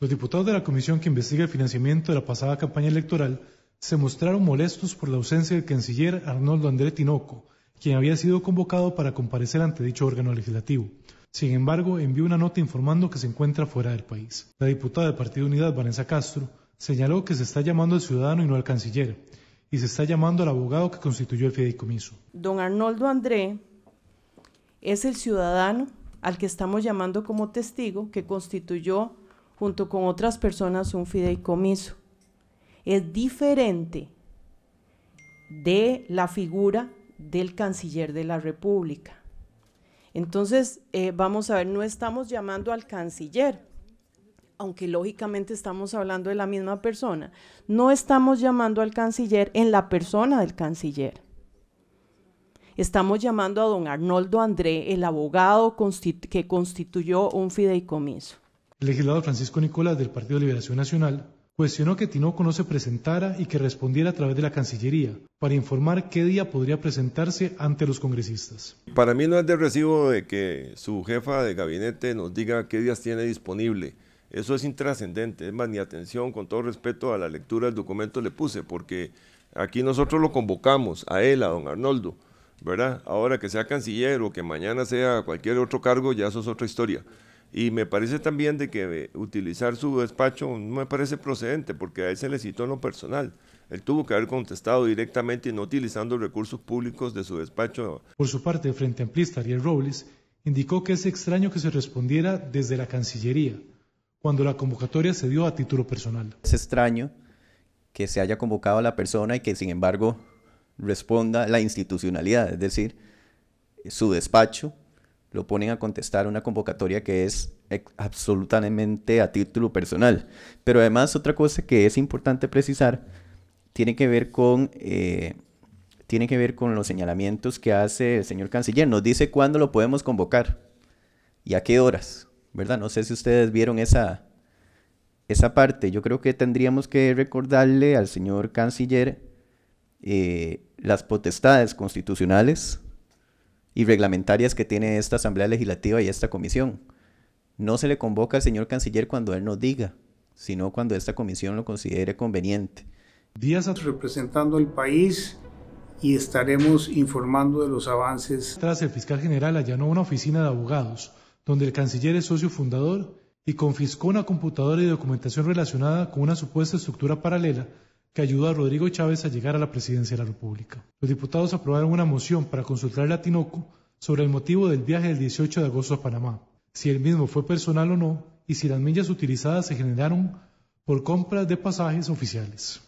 Los diputados de la comisión que investiga el financiamiento de la pasada campaña electoral se mostraron molestos por la ausencia del canciller Arnoldo André Tinoco, quien había sido convocado para comparecer ante dicho órgano legislativo. Sin embargo, envió una nota informando que se encuentra fuera del país. La diputada del Partido Unidad, Vanessa Castro, señaló que se está llamando al ciudadano y no al canciller, y se está llamando al abogado que constituyó el fideicomiso. Don Arnoldo André es el ciudadano al que estamos llamando como testigo que constituyó junto con otras personas un fideicomiso. Es diferente de la figura del canciller de la República. Entonces, eh, vamos a ver, no estamos llamando al canciller, aunque lógicamente estamos hablando de la misma persona, no estamos llamando al canciller en la persona del canciller. Estamos llamando a don Arnoldo André, el abogado que constituyó un fideicomiso. El legislador Francisco Nicolás del Partido de Liberación Nacional cuestionó que Tinoco no se presentara y que respondiera a través de la Cancillería para informar qué día podría presentarse ante los congresistas. Para mí no es de recibo de que su jefa de gabinete nos diga qué días tiene disponible. Eso es intrascendente. Es más, ni atención, con todo respeto a la lectura del documento le puse, porque aquí nosotros lo convocamos a él, a don Arnoldo, ¿verdad? Ahora que sea canciller o que mañana sea cualquier otro cargo, ya eso es otra historia. Y me parece también de que eh, utilizar su despacho no me parece procedente, porque a él se le citó en lo personal. Él tuvo que haber contestado directamente y no utilizando recursos públicos de su despacho. Por su parte, el Frente Amplista Ariel Robles indicó que es extraño que se respondiera desde la Cancillería, cuando la convocatoria se dio a título personal. Es extraño que se haya convocado a la persona y que, sin embargo, responda la institucionalidad, es decir, su despacho lo ponen a contestar una convocatoria que es absolutamente a título personal. Pero además otra cosa que es importante precisar tiene que ver con, eh, tiene que ver con los señalamientos que hace el señor canciller. Nos dice cuándo lo podemos convocar y a qué horas, ¿verdad? No sé si ustedes vieron esa, esa parte. Yo creo que tendríamos que recordarle al señor canciller eh, las potestades constitucionales y reglamentarias que tiene esta Asamblea Legislativa y esta comisión. No se le convoca al señor canciller cuando él nos diga, sino cuando esta comisión lo considere conveniente. Díaz representando al país y estaremos informando de los avances. Tras el fiscal general allanó una oficina de abogados, donde el canciller es socio fundador y confiscó una computadora y documentación relacionada con una supuesta estructura paralela que ayudó a Rodrigo Chávez a llegar a la presidencia de la República. Los diputados aprobaron una moción para consultar a Tinoco sobre el motivo del viaje del 18 de agosto a Panamá, si el mismo fue personal o no y si las millas utilizadas se generaron por compras de pasajes oficiales.